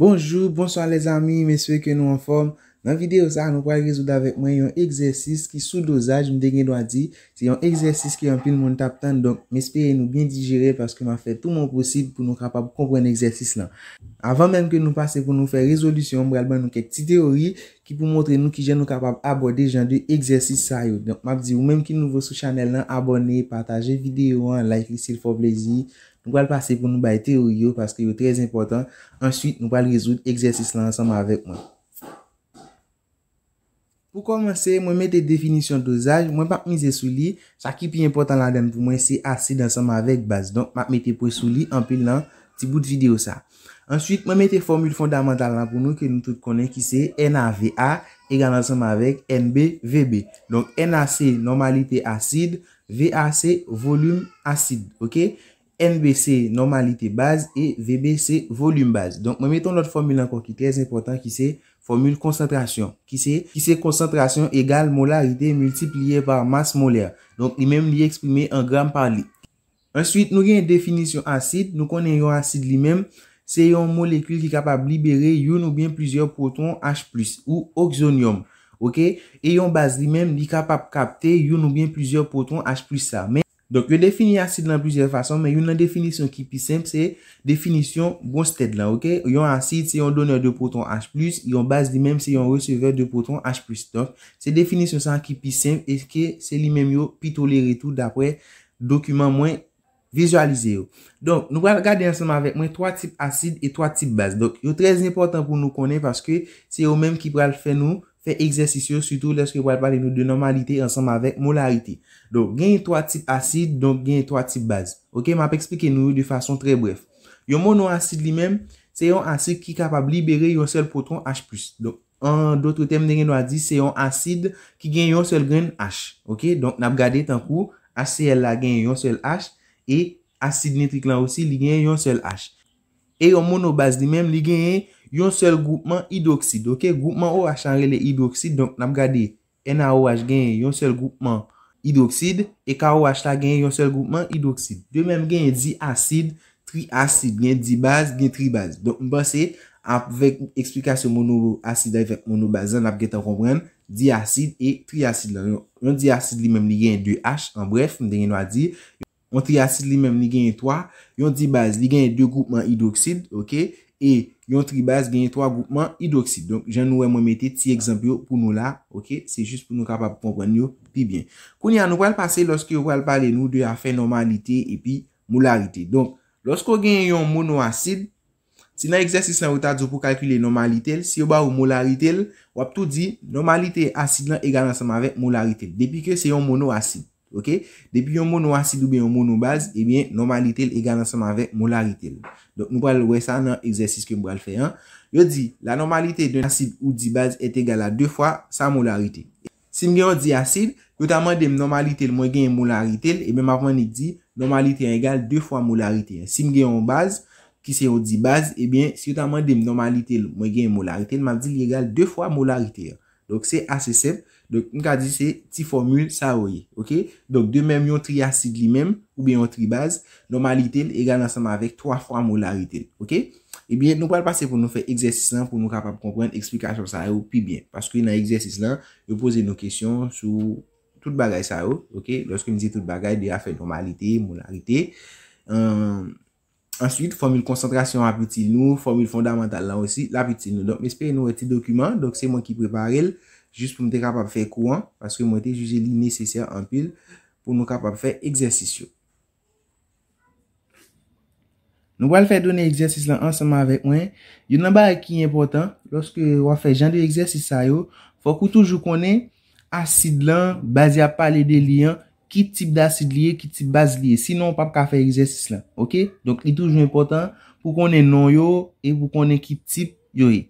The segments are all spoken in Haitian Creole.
Bonjour, bonsoir les amis, messieurs, que nous en forme. Dans la vidéo, nous allons résoudre avec moi un exercice qui est sous dosage, je vous le dis, c'est un exercice qui est en plein montant de temps, donc espérez-nous bien digérer parce que nous avons fait tout le monde possible pour nous faire comprendre cet exercice. Avant même que nous passions pour nous faire résolution, nous avons fait une petite théorie qui nous a montré que nous pouvons aborder ce genre d'exercice. Donc, je vous dis, même si vous ne venez pas sur la chaîne, abonnez, partagez la vidéo, likez, s'il vous plaît, nou pa l'passe pou nou ba ete yo yo, paske yo trez important, answit nou pa l'rezout, egzersis lan ansama avèk mwen. Pou komanse, mwen mette definisyon dosaj, mwen pa mize sou li, sa ki pi important la den pou mwen, se asid ansama avèk bas, donk, mwen mette pou sou li, anpil lan, ti bout videyo sa. Answit, mwen mette formule fondamental la pou nou, ke nou tout konen, ki se, NAVA, egal ansama avèk, NBVB. Donk, NAC, normalite asid, VAC, volume asid, ok? NBC normalité base et VBC volume base. Donc, nous mettons notre formule qui est très important qui c'est formule concentration qui c'est qui c'est concentration égale molarité multipliée par masse molaire Donc, il même li exprimé en grammes par litre. Ensuite, nous une définition nous nous Nous lui-même c'est une molécule qui est capable de libérer une ou bien plusieurs protons H+, ou oxonium. Ok? et une base lui-même est capable de capter une ou bien plusieurs protons H+, ça Donk yo defini asid nan plusieurs fason, men yon nan definisyon ki pi simple se definisyon bon sted lan. Ok, yon asid se yon doner 2 proton H+, yon base di menm se yon resever 2 proton H+. Donk, se definisyon san ki pi simple e ke se li menm yo pi tolere tout dapre dokumen mwen vizualize yo. Donk, nou pral gade ansenman vek mwen 3 tip asid e 3 tip base. Donk, yon trez important pou nou konen paske se yo menm ki pral fe nou. Fè eksersisyon sutou leske wèl pale nou de normalite ansanm avèk molarite. Don, gen yon 3 tip asid, don gen yon 3 tip baz. Ok, m ap eksplike nou de fason tre bref. Yon mono asid li mèm, se yon asid ki kapab libere yon sel proton H+. Don, an doutre tem den gen nou a di, se yon asid ki gen yon sel gren H. Ok, don ap gade tan kou, HCl la gen yon sel H, e asid nitrik lan osi li gen yon sel H. E yon mono baz li mèm, li gen yon, yon sel goupman hidroksid, ok? Goupman O-H anre le hidroksid, donk nanp gade, NAOH gen yon sel goupman hidroksid, EK-O-H la gen yon sel goupman hidroksid. De menm gen yon di-asid, tri-asid, gen di-baz, gen tri-baz. Donk mba se, apvek ou eksplikasyon mouno asid ayvek mouno bazan, nanp gen ta kompren, di-asid e tri-asid la. Yon di-asid li menm li gen 2H, an bref, mdenye nou a di, yon tri-asid li menm li gen 3, yon di-baz li gen 2 goupman hid E yon tri base genye 3 goupman hidroksid. Donk jen nou wè mwen mette ti ekzampyo pou nou la. Ok, se jist pou nou kapap pou konpwen nou pi bien. Kouni an nou kwel pase loske yo kwel pale nou de afe normalite epi molarite. Donk loske yo genye yon mono asid, se nan eksersis nan wotad zo pou kalkule normalite el, se yo ba ou molarite el, wap tou di, normalite asid nan egalan seman vek molarite. Depi ke se yon mono asid. Ok, depi yon moun ou asid ou be yon moun eh ou baz, ebyen, normalite l egan ansanman vek molarite l. Donk nou pal wè san nan eksersis ke mou pal fè an. Yo di, la normalite de yon asid ou di baz et egal a 2 fwa sa molarite. Si mge yon di asid, yotanman de m normalite l mwen gen yon molarite l, ebyen, eh m avan ni di, normalite l egal 2 fwa molarite. Si mge yon baz, ki se yon di baz, ebyen, si yotanman de m normalite l mwen gen yon molarite, m avan di li egal 2 fwa molarite. Donk se ase seb. Donk, nou ka di se ti formule sa ou ye. Ok? Donk, de mem yon triacide li mem ou be yon tribaz, normalite l, egal ansama avek 3 x molarite l. Ok? Ebyen, eh nou pal pase pou nou fe exersis lan pou nou kapap kompwen eksplikasyon sa ou, pi byen. Paske nan exersis lan, yo pose nou kesyon sou tout bagay sa ou. Ok? Lorske mi zi tout bagay, di a fe normalite, molarite. Euh, Anslite, formule konsentrasyon api ti nou, formule fondamental lan osi, la api ti nou. Donk, mi espere nou eti dokumen. Donk, se mwen ki preparel. Just pou mwen te kapap fè kouan, paske mwen te juje li nesesya anpil pou mwen kapap fè eksersisyon. Nou wè l fè donè eksersisyon ansèman avèk mwen. Yon nanbè a ki yon important, lòske wè fè jan de eksersisyon sa yo, fò kou toujou konè asidlan bazi ap pale de liyan, ki tip d'asid liyan, ki tip bas liyan. Sinon wè pap ka fè eksersisyon la. Ok, donc yon toujou yon important pou konè non yo, et pou konè ki tip yo yon.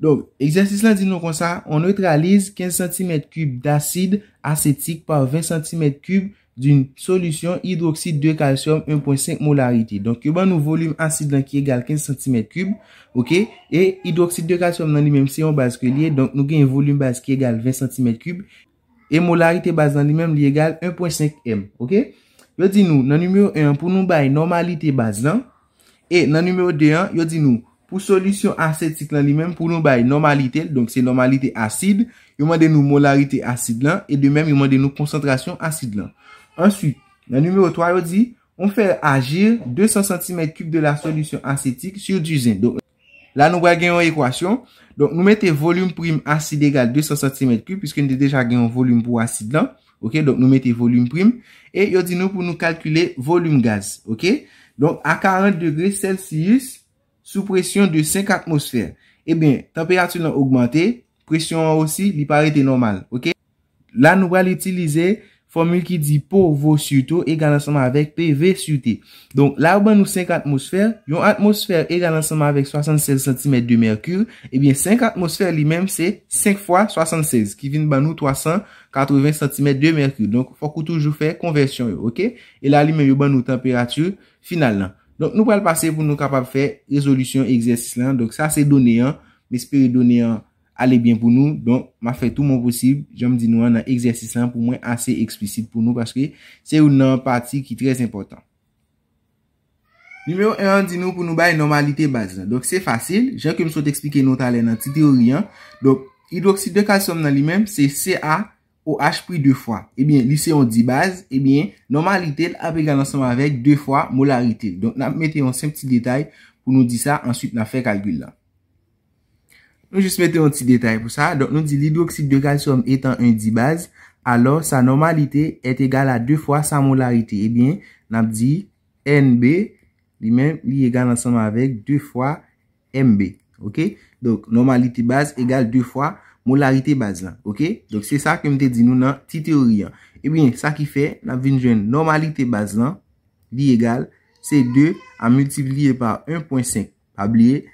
Don, eksersis lan di nou kon sa, on neutralize 15 cm3 d'asid asetik par 20 cm3 d'un solusyon hidroksid 2 kalsiyon 1.5 molarite. Don, yo ban nou volume asid lan ki egal 15 cm3, ok? E hidroksid 2 kalsiyon nan li menm si yon base ke li e, don nou gen yon volume base ki egal 20 cm3 e molarite base nan li menm li egal 1.5m, ok? Yo di nou, nan numeo 1, pou nou bay normalite base lan, e nan numeo 2, yo di nou, Pour solution solution acétique, pour nous, pour nous normalité. normalité. Donc c'est normalité acide. Il yon demande nous molarité acide là. Et de même, moins de nous concentration acide là. Ensuite, le numéro 3 il dit on fait agir 200 cm3 de la solution acétique sur du zinc. Donc, là, nous voyons gagner une équation. Donc, nous mettez volume prime acide égal 200 cm3, puisque nous avons déjà gagné volume pour acide là. ok, donc nous mettez volume prime. Et il dit nous pour nous calculer volume gaz, ok, donc à 40 degrés Celsius, sou presyon de 5 atmosfer, e eh ben, temperatur nan augmente, presyon an osi, li pare te normal, ok? La nou wè l'utilize, formule ki di po vo suto, e gan ansama avèk PV sute. Donk, la ou ban nou 5 atmosfer, yon atmosfer e gan ansama avèk 76 cm2 merkur, e ben 5 atmosfer li menm se 5 x 76, ki vin ban nou 380 cm2 merkur. Donk, fòk ou toujou fè konversyon yo, ok? E la li men yo ban nou temperatur final nan. Donk nou pral pase pou nou kapap fe rezolusyon egzersis lan. Donk sa se donen an, me espere donen an ale bien pou nou. Donk ma fe tout mon posib, jom di nou an nan egzersis lan pou mwen ase eksplisit pou nou. Pache se ou nan pati ki trez important. Numero 1 di nou pou nou baye normalite bazan. Donk se fasil, jen ke msot eksplike nou talen nan ti teoriyan. Donk hidroksid de kalsom nan li menm se CAC. Ou H pui 2 fwa. Ebyen, eh li se yon di base. Ebyen, eh normalite ap egan ansama avek 2 fwa molarite. Don, nam mette yon semp ti detay pou nou di sa. Ansyp, nam fe kalkul la. Nou jist mette yon ti detay pou sa. Don, nou di l'hidroksid de galsiom etan un di base. Alors, sa normalite et egal a 2 fwa sa molarite. Ebyen, eh nam di NB. Li men, li egal ansama avek 2 fwa MB. Ok. Don, normalite base egal 2 fwa NB. Molarite baz lan, ok? Donk se sa kem te di nou nan ti teoriyan. Ebyen, sa ki fe, nan binjwen normalite baz lan, li egal, se 2 a multipliye par 1.5. Pabliye,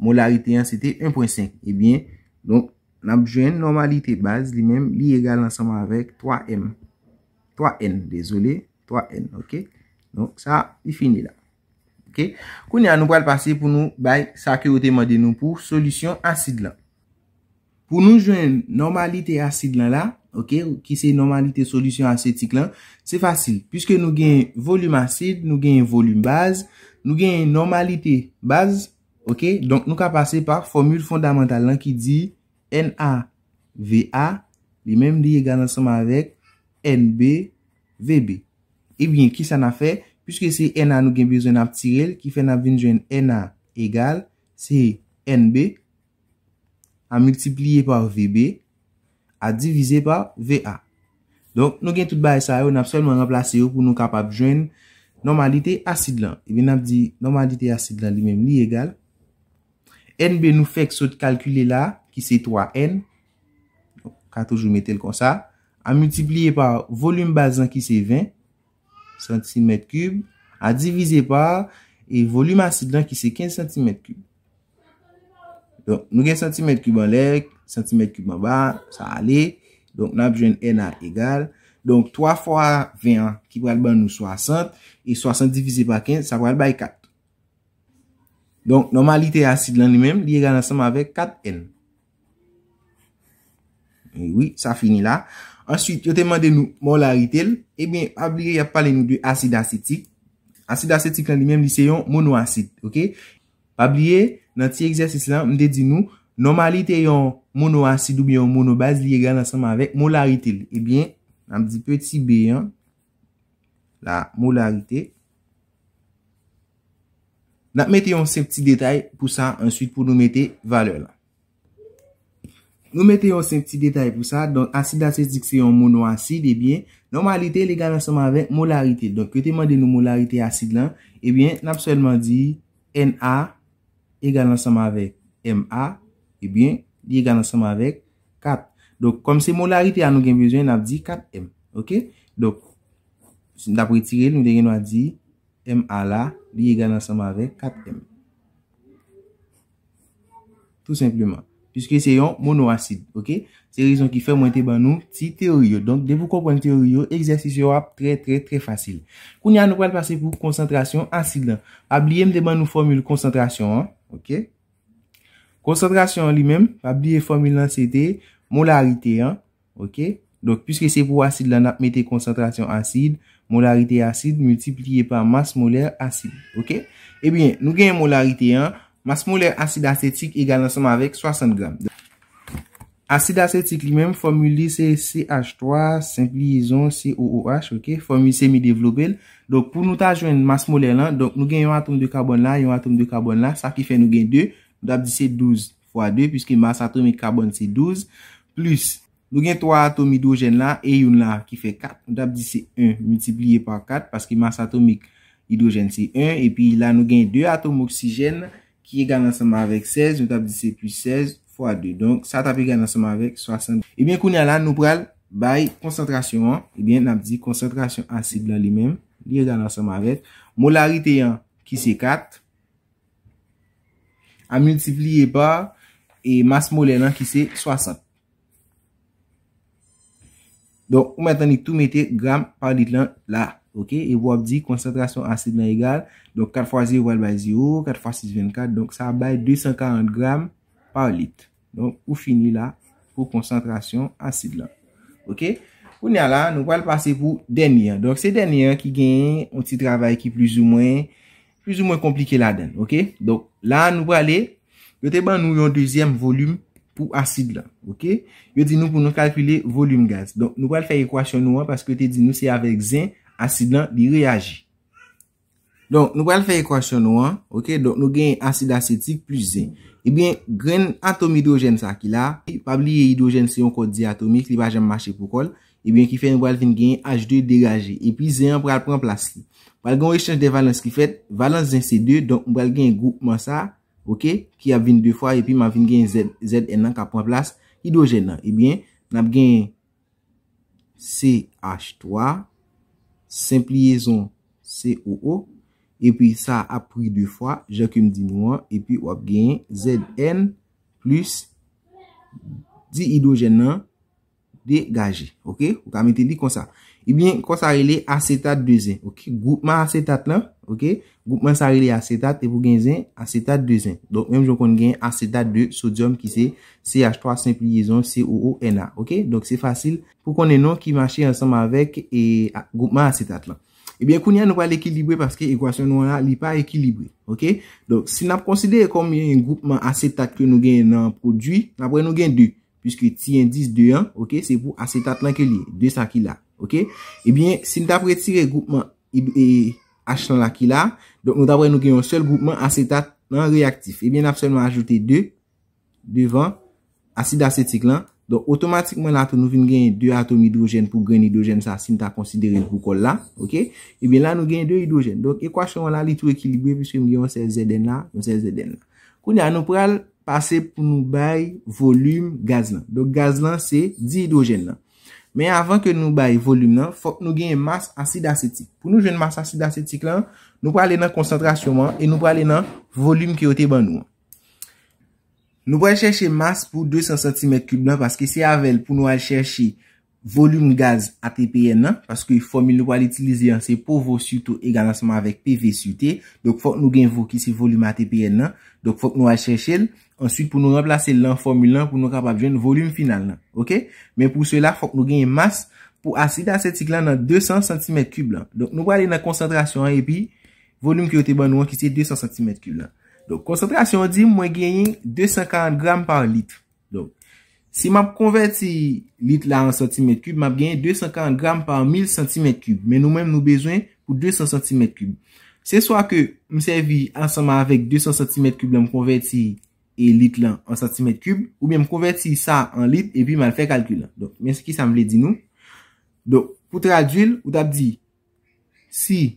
molarite 1, se te 1.5. Ebyen, donk nan binjwen normalite baz, li men, li egal nan seman avek 3M. 3N, dezole, 3N, ok? Donk sa, i fini la. Ok? Kouni an nou pal pase pou nou, bay, sa ki wote maden nou pou, solusyon asid lan. Pou nou jwen normalite asid lan la, ok, ki se normalite solusyon asitik lan, se fasil. Piske nou gen volume asid, nou gen volume baz, nou gen normalite baz, ok, donk nou ka pase par formule fondamental lan ki di NAVA, li menm li egal ansama avek NBVB. Ebyen, ki sa na fe, piske se NA nou gen bezon ap tirel, ki fe na ven jwen NA egal, se NBVB. a multiplié par VB, a divisé par VA. Donk nou gen tout ba e sa yo, nan ap selman an plase yo pou nou kapap jwen normalité asid lan. E ben nan ap di normalité asid lan li men li egal. NB nou fek sot kalkule la, ki se 3N, kato jou metel kon sa, a multiplié par volume bazan ki se 20, cm3, a divisé par, e volume asid lan ki se 15 cm3. Don, nou gen cm3 lèk, cm3 ba, sa ale. Don, nan ap jwen n a egale. Don, 3 x 21, ki pral ban nou 60. E 60 divise pa 15, sa pral bay 4. Don, normalite asid lan li men, li egan asama avek 4n. Ewi, sa fini la. Ansyit, yo temande nou molari tel. Ebyen, eh ap liye ap pale nou de asid asitik. Asid asitik lan li men, li seyon mono asid. Ok, ap liye. nan ti egzèsis lan, mde di nou, normalite yon mono-asid ou biyon mono-baz li egan anseman vek molarite. Ebyen, nan mdi peti B yon, la molarite, nan mwete yon se pti detay pou sa, answit pou nou mwete vale la. Nou mwete yon se pti detay pou sa, don asid-asidik se yon mono-asid, ebyen, normalite li egan anseman vek molarite. Don kete mwede nou molarite asid lan, ebyen, nan mseman di N-A Egan ansama avek m a, ebyen, li egan ansama avek 4. Dok, kom se molari te an nou gen vyejwen, nan di 4 m. Ok? Dok, da pou itire, nou gen nou a di m a la, li egan ansama avek 4 m. Tout simplement. Piske se yon mono asid. Ok? Se rezon ki fe mwen te ban nou, ti teoriyo. Donk, de pou kompon teoriyo, eksersisyon wap tre tre tre fasil. Kouni an nou kwen pase pou konsantrasyon asid lan. Abliye m de ban nou formule konsantrasyon an. Ok, konsentrasyon li menm, fabliye formil nan CT, molalite 1, ok, donk pwiske se pou asid lan ap mette konsentrasyon asid, molalite asid multipliye pa mas moler asid, ok, ebyen nou gen molalite 1, mas moler asid asetik egal nasman avek 60 gram. Asid asetik li men, formule li se CH3, simpli yon COOH, ok? Formule se mi developel. Donk pou nou ta jwen mas molen lan, donk nou gen yon atom de karbon la, yon atom de karbon la, sa ki fe nou gen 2. Nou da ap di se 12 x 2, pwiske mas atomik karbon se 12. Plus, nou gen 3 atom hidrogen la, e yon la ki fe 4. Nou da ap di se 1, multipliye pa 4, pwiske mas atomik hidrogen se 1. E pi la nou gen 2 atom oksigen, ki egal ansama avek 16, nou da ap di se plus 16. 3, 2. Donk, sa tapigan nan seman vek 60. Ebyen, eh kounyan la nou pral bayi konsentrasyon an. Ebyen, eh nan ap di konsentrasyon asid la li men. Liye dan nan seman vek. Molarite yon ki se 4. A multipliye par. E mas molen an ki se 60. Donk, ou metan ni tou meti gram par lit lan la. Ebyen, nan ap di konsentrasyon asid la li men. Donk, 4 x 0 x 0. 4 x 6, 24. Donk, sa bayi 240 gram par litre. Don, ou fini la pou konsentrasyon asid lan. Ok? Poun ya la, nou wèl pase pou den yon. Don, se den yon ki gen yon ti travay ki plus ou mwen, plus ou mwen komplike la den. Ok? Don, la nou wèl le, yo te ban nou yon deuxième volume pou asid lan. Ok? Yo di nou pou nou kalpile volume gaz. Don, nou wèl fe ekwasyon nou an, paske yo te di nou se avek zin, asid lan di reagi. Don, nou wèl fe ekwasyon nou an, ok? Don, nou gen yon asid asitik plus zin. Ebyen, gren atom hidrojen sa ki la, pabliye hidrojen se yon kode di atomik li wajan mwache pou kol, ebyen ki fe yon wale vin gen H2 deraje, epi Z1 pral pran plas li. Wale gen wek chanj de valens ki fet, valens gen C2, don wale gen goup mwa sa, ok, ki ap vin 2 fwa, epi ma vin gen ZN an ka pran plas hidrojen nan. Ebyen, nan ap gen CH3, simpliyezon COO, epi sa apri 2 fwa, jè kèm di nou an, epi wap gen Zn plus diidogen nan de gajè. Ok? Ou ka metè di kon sa. Ebyen, kon sa rele acetate 2-1. Ok? Goupman acetate lan, ok? Goupman sa rele acetate, epi wap gen Zn acetate 2-1. Donk, mèm jò kon gen acetate 2-sodyum ki se CH3-5-liyezon COO-NA. Ok? Donk, se fasil pou konnen nan ki machè ansam avèk e ah, goupman acetate lan. Ebyen, eh kounya nou pal ekilibre paske ekwasyon nou an la li pa ekilibre, ok? Donk, si nou ap konside konmye yon goupman acetate ke nou gen nan prodwi, nou ap re nou gen 2, pwiske ti indis 2, 1, ok? Se pou acetate lan ke li, 2 sa ki la, ok? Ebyen, eh si nou ap retire goupman e, H san la ki la, donk nou ap re nou gen yon sel goupman acetate lan non reaktif. Ebyen, eh ap se nou ajoute 2, 2, 20, acide acetik lan, Don, otomatikman lato nou vin genye 2 atom hidrojen pou gren hidrojen sa sin ta konsidere yon kou kol la, ok? Ebyen eh la nou genye 2 hidrojen. Don, ekwasyon lan li tou ekilibre pwiswe mwen genye 16ZN la, 16ZN la. Koun ya, nou pral pase pou nou bay volume gaz lan. Don, gaz lan se 10 hidrojen lan. Men avan ke nou bay volume lan, fok nou genye mas asid asetik. Pou nou genye mas asid asetik lan, nou pral enan konsentrasyon lan, e nou pral enan volume ki ote ban nou lan. Nou pou al chèche mas pou 200 cm3 nan, paske se avel pou nou al chèche volume gaz ATP nan, paske formule nou pou al itilize yon, se pou vò sütou egalansman avèk PV süté, lòk fòk nou gen vò ki se volume ATP nan, lòk fòk nou al chèche l, answik pou nou remplase l lan formule lan, pou nou kapap jwen volume final nan, ok? Men pou sou la fòk nou gen mas pou asid asetik lan nan 200 cm3 lan. Lòk nou pou al yon nan konsentrasyon, epi volume ki yote ban nou an ki se 200 cm3 lan. Don, konsentrasyon di mwen genyi 240 gram par litre. Don, si mwen konverti litre la an cm3, mwen genyi 240 gram par 1000 cm3. Men nou men nou bezwen pou 200 cm3. Se swa ke msevi ansama avèk 200 cm3 la mwen konverti litre la an cm3, ou mwen konverti sa an litre epi mwen fè kalkyla. Don, mwen seki sa mwen lè di nou. Don, pou tradyil, ou tap di si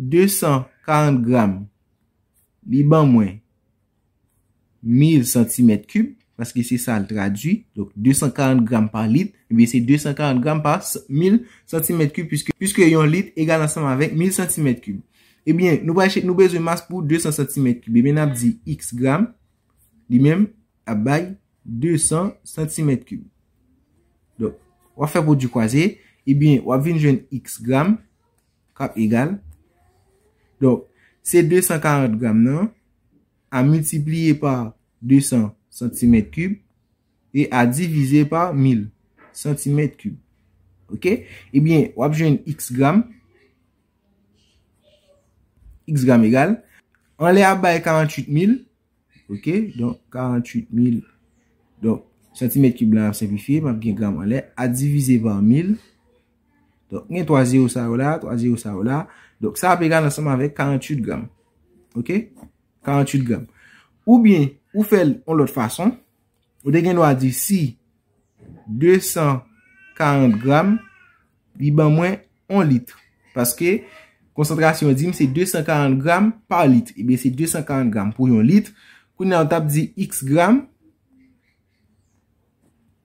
240 gram li ban mwen 1000 cm3 paske se sa tradwi 240 gram pa lit e bie se 240 gram pa 1000 cm3 puisque yon lit egal ansanm avek 1000 cm3 e eh bie nou bezon mas pou 200 cm3 e bie nan ap di x gram li men abay 200 cm3 do, wap fek wou di kwaze e bie wap vin jen x gram kap egal do Se 240 gram nan, a multipliye pa 200 cm3, e a divize pa 1000 cm3, ok? Ebyen, eh wap jen x gram, x gram egal, an le ap bay 48000, ok? Don 48000, don cm3 la an simplifiye, ap gen gram an le, a divize pa 1000, Donk, yon 3 0 sa w la, 3 0 sa w la. Donk, sa apegan nan seman vek 48 gram. Ok? 48 gram. Ou bin, ou fel on lot fason. Ou den gen nou a di, si 240 gram, bi ban mwen 1 litre. Paske, konsentrasyon di, mi se 240 gram par litre. E bin, se 240 gram pou yon litre. Koun nan tap di, x gram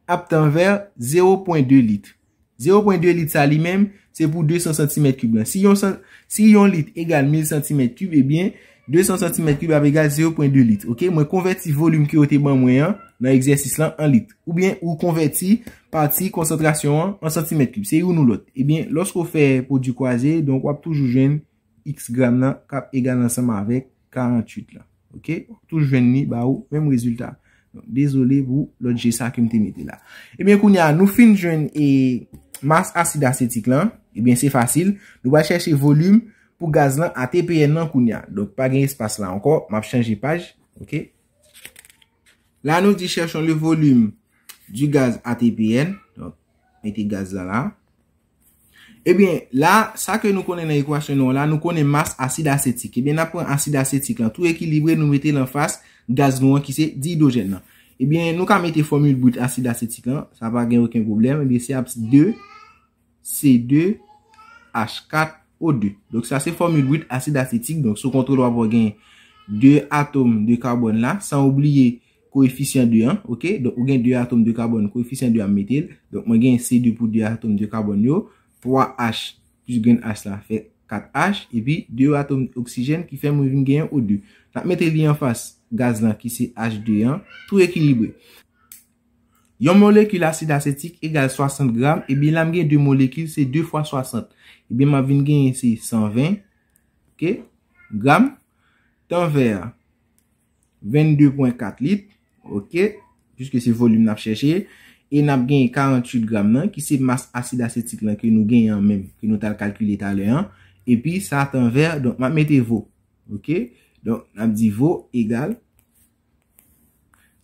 aptan ver 0.2 litre. 0.2 litre sa li menm, se pou 200 cm3 lan. Si yon litre egal 1000 cm3, ebyen, 200 cm3 av egal 0.2 litre. Ok, mwen konverti volume ki yo te ban mwen an, nan eksersis lan, 1 litre. Ou konverti parti konsentrasyon an, 1 cm3. Se yon nou lot. Ebyen, eh losko fe pou di kwaze, donk wap toujou jwen x gram nan, kap egal nan seman avek 48 lan. Ok, toujou jwen ni, ba ou, menm rezultat. Desole, vou, lot jesa kem te mete la. Ebyen, eh kounya, nou fin jwen e... Eh, Mas asid asetik lan, ebyen, eh se fasil, nou ba chèche volume pou gaz lan ATP-N nan koun ya. Dok, pa genye spas la ankon, map chanje page, ok. La nou di chèche le volume du gaz ATP-N. Dok, mette gaz lan la. Ebyen, la, sa ke nou konen nan ekwasyonon la, nou konen mas asid asetik. Ebyen, apwen asid asetik lan, tou ekilibre nou mette lan fas gaz nou an ki se diidogen nan. Ebyen nou ka mette formule bout asid asetik la, sa pa gen yon ken problem, ebyen C2H4O2. Donk sa se formule bout asid asetik, donk sou kontrol wap wap wap gen 2 atom de karbon la, san oubliye koeficyen 2 an, ok? Donk wap gen 2 atom de karbon, koeficyen 2 an mette, donk mwen gen C2 pou 2 atom de karbon yo, 3H plus gen H la, fe 4H, ebyen 2 atom oksijen ki fe mwen gen 1 ou 2. nan mette li an fas gaz lan ki se HD1, tout ekilibre. Yon molekul asid asetik egal 60 gram, ebi nan gen 2 molekul se 2 x 60, ebi ma vin gen yon se 120, ok, gram, tan ver 22.4 litre, ok, juske se volume nan ap chèche, e nan gen 48 gram nan, ki se mas asid asetik lan ki nou gen yon men, ki nou tal kalkile talen, ebi sa tan ver, nan mette vo, ok, Don ap di vo egal.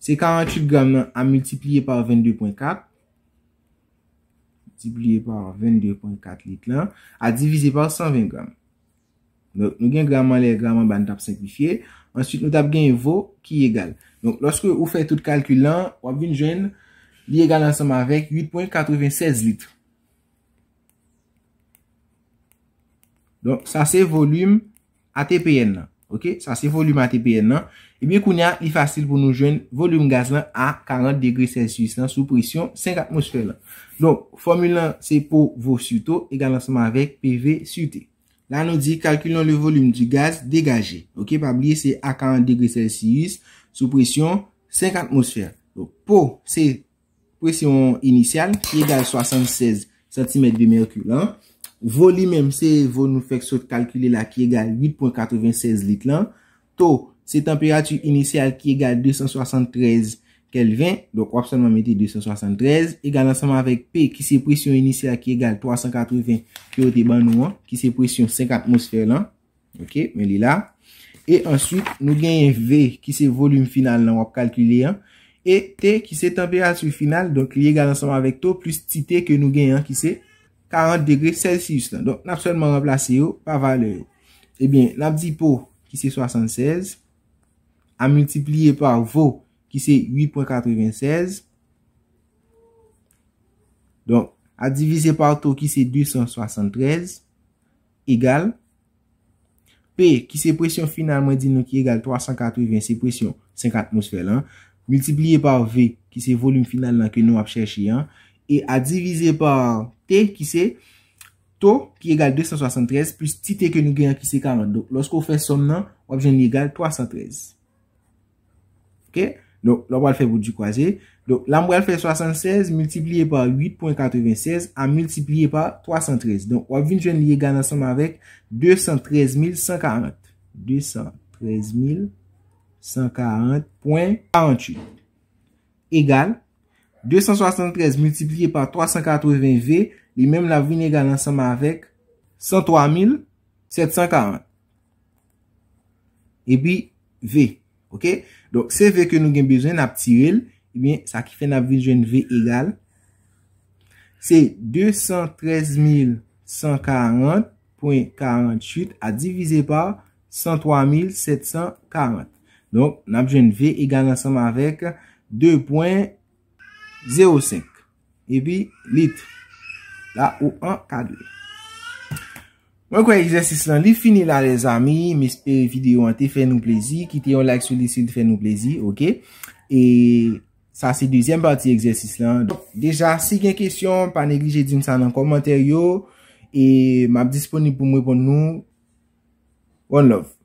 Se 48 gram nan a multipliye par 22.4. Multipliye par 22.4 litre nan. A divize par 120 gram. Don nou gen gramman le gramman ban tap sanklifiye. Ansyout nou tap gen vo ki egal. Don loske ou fè tout kalkulant. Ou ap vin jen li egal ansam avek 8.96 litre. Don sa se volume atpn nan. Ok, sa se volumen TPN nan. Ebyen kounyan, li fasil pou nou jwen volumen gaz nan a 40°C nan sou presyon 5 atmosfer nan. Donc, formule nan se pou vosyuto, egalansman vek PV su T. La nou di, kalkulon le volumen di gaz degaje. Ok, pa blye se a 40°C nan sou presyon 5 atmosfer. Donc, pou se presyon inisyan, ki egal 76 cm2 nan. Vo li menm se vo nou fek sot kalkile la ki egal 8.96 lit lan. To, se temperatur inisial ki egal 273 kelvin. Dok wap san man meti 273. Egal ansaman avek P ki se presyon inisial ki egal 380 kyo te ban nou an. Ki se presyon 5 atmosfer lan. Ok, men li la. E answik nou genye V ki se volum final nan wap kalkile lan. E T ki se temperatur final. Donk li egal ansaman avek to plus ti T ke nou genye an ki se... 40 degrè cèlci justan. Don, n ap sèlman remplase yo, pa vale yo. Ebyen, eh n ap di po, ki se 76, a multiplié par vo, ki se 8.96, don, a divise par to, ki se 273, egal, p, ki se presyon final, mwen di nou ki egal 380, se presyon 5 atmosfèl, multiplié par v, ki se volume final nan ke nou ap chèche yon, E a divise par t ki se to ki egal 273 plus ti t ke nou gen an ki se 40. Lorsk ou fe som nan, wap jen li egal 313. Ok? Donc, l'amboel fe 76 multiplie par 8.96 a multiplie par 313. Donc, wap jen li egal nan som nan vek 213.148. 213.148.48 Egal... 273 multipliye pa 380 V, li menm la vin egal ansama avèk 103 740. E pi V. Ok? Donk se V ke nou gen bezwen ap tiril, e bin sa ki fè nap vijen V egal. Se 213 140.48 a divize pa 103 740. Donk nap vijen V egal ansama avèk 2.48 0,5. E pi lit. La ou 1,4,2. Mwen kwen eksersis lan li fini la le zami. Mwen espere eh, videyo an te fè nou plezi. Ki te yon like sou disi fè nou plezi. Ok. E sa se deuxième bati eksersis lan. Deja si gen kesyon. Pa neglije din sa nan komentaryo. E map disponib pou mwen pon nou. One love.